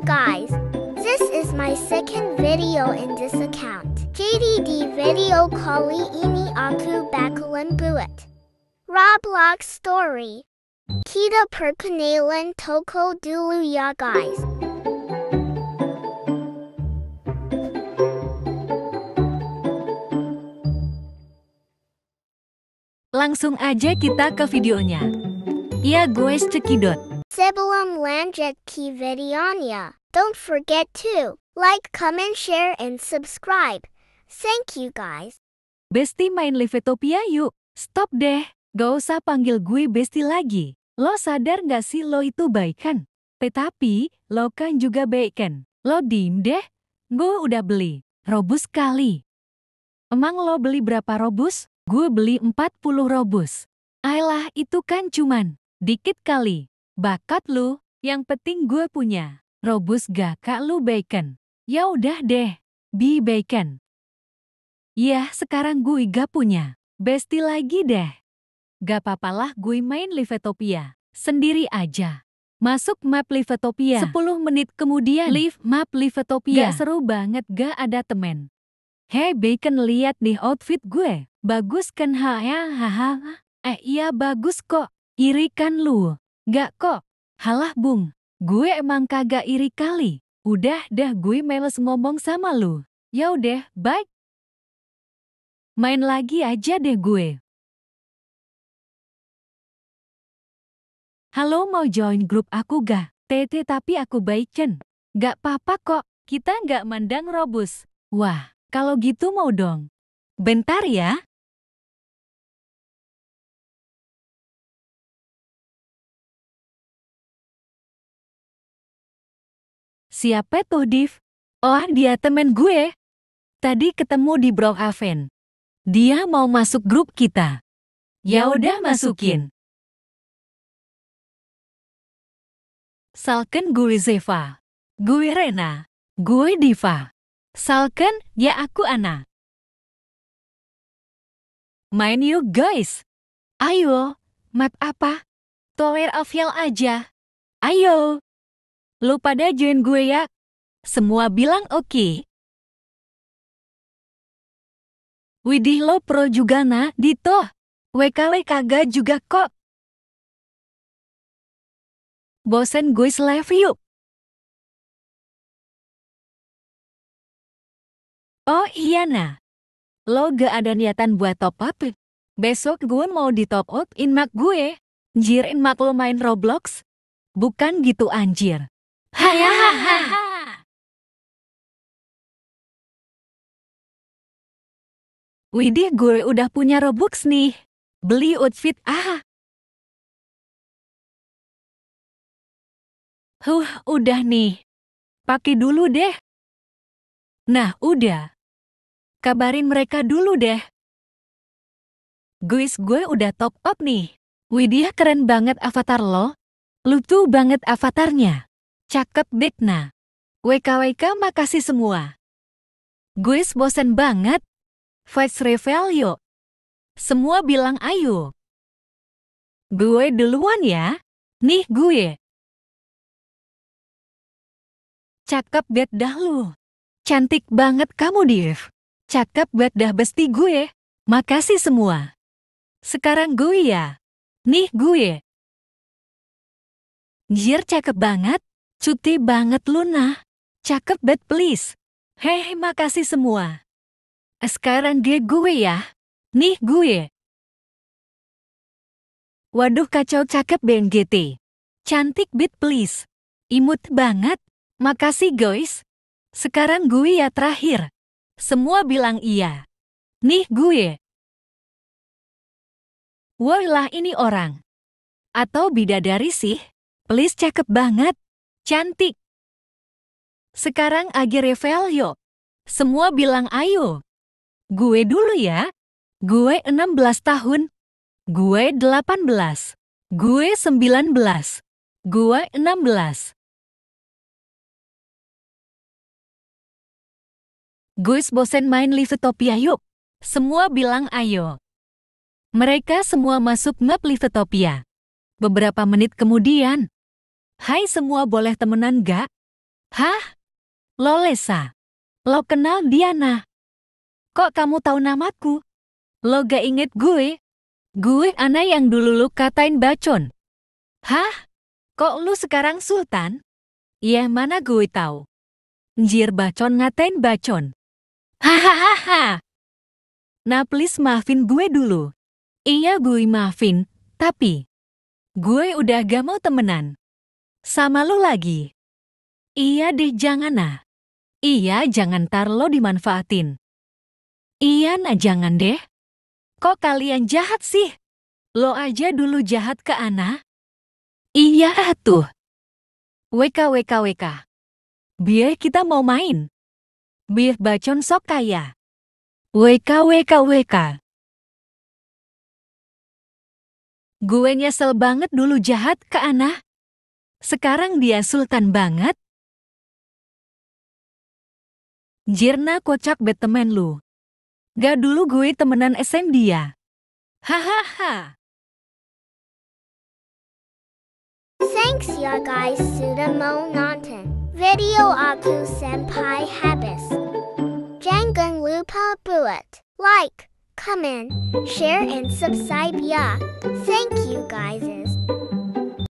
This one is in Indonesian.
guys, this is my second video in this account. JDD video Kali Ini Aku Bakalan Buat. Roblox Story. Kita Perkenalan Toko Dulu Ya guys. Langsung aja kita ke videonya. Ya guys cekidot. Sebelum lanjut ke videonya, don't forget to like, comment, share, and subscribe. Thank you guys. Besti main Livetopia yuk. Stop deh, gak usah panggil gue Besti lagi. Lo sadar gak sih lo itu baik kan? Tetapi, lo kan juga baik kan? Lo diem deh, gue udah beli. Robus kali. Emang lo beli berapa robus? Gue beli 40 robus. Ayolah itu kan cuman dikit kali. Bakat lu, yang penting gue punya. Robus gak kak lu bacon? Ya udah deh, bi bacon. ya sekarang gue gak punya. Besti lagi deh. Gak papalah gue main Livetopia. Sendiri aja. Masuk map Livetopia. 10 menit kemudian. Live map Livetopia. Gak seru banget gak ada temen. Hei bacon lihat nih outfit gue. Bagus kan ha ya ha ha. Eh iya bagus kok. Iri kan lu. Gak kok. Halah bung, gue emang kagak iri kali. Udah dah gue males ngomong sama lu. Yaudah, baik. Main lagi aja deh gue. Halo mau join grup aku gak? Tete tapi aku baik baikin. Gak papa kok, kita gak mandang robus. Wah, kalau gitu mau dong. Bentar ya. Siapa tuh Div? Oh, dia temen gue. Tadi ketemu di Aven. Dia mau masuk grup kita. Ya udah masukin. Salken gue Zeva. Gue Rena. Gue Diva. Salken, ya aku Ana. Main yuk guys. Ayo, map apa? Tower of Hell aja. Ayo. Lu pada join gue ya? Semua bilang oke. Okay. Widih lo pro juga na, Dito. WKW kaga juga kok. Bosen gue live yuk. Oh iya na, Lo gak ada niatan buat top up? Besok gue mau di top up in mak gue. Jirin mak lo main Roblox? Bukan gitu anjir. Hayaha. Widih gue udah punya Robux nih. Beli outfit ah. Huh, udah nih. Pakai dulu deh. Nah, udah. Kabarin mereka dulu deh. Guys gue udah top up nih. Widih keren banget avatar lo. tuh banget avatarnya. Cakep Dikna. WKWK makasih semua. gue bosen banget. Vice yuk, Semua bilang ayo. Gue duluan ya. Nih gue. Cakep bet dah lu. Cantik banget kamu, Div. Cakep bet dah besti gue. Makasih semua. Sekarang gue ya. Nih gue. Jir cakep banget. Cuti banget Luna. Cakep bet please. Hehe makasih semua. Sekarang dia gue ya. Nih gue. Waduh kacau cakep BNGT. Cantik bit please. Imut banget. Makasih guys. Sekarang gue ya terakhir. Semua bilang iya. Nih gue. Woi lah ini orang. Atau bidadari sih. Please cakep banget. Cantik. Sekarang revel yuk. Semua bilang ayo. Gue dulu ya. Gue 16 tahun. Gue 18. Gue 19. Gue 16. Gue bosen main Livetopia yuk. Semua bilang ayo. Mereka semua masuk map Livetopia. Beberapa menit kemudian, Hai semua boleh temenan gak? Hah? Lo Lolesa. Lo kenal Diana. Kok kamu tahu namaku? Lo gak inget gue? Gue anak yang dulu lu katain bacon. Hah? Kok lu sekarang sultan? Ya mana gue tahu. Njir bacon ngatain bacon. Hahaha. Nah please maafin gue dulu. Iya gue maafin, tapi... Gue udah gak mau temenan. Sama lo lagi. Iya deh jangan nah. Iya jangan tar lo dimanfaatin. Iya nah jangan deh. Kok kalian jahat sih? Lo aja dulu jahat ke Ana. Iya tuh. WK WK WK. Biar kita mau main. Biar bacon sok kaya. WK WK WK. Gue nyesel banget dulu jahat ke Ana. Sekarang dia sultan banget. Jirna kocak bet temen lu. Gak dulu gue temenan SM dia. Hahaha. Thanks ya guys sudah mau nonton video aku senpai habis. Jangan lupa buat like, comment, share and subscribe ya. Thank you guys.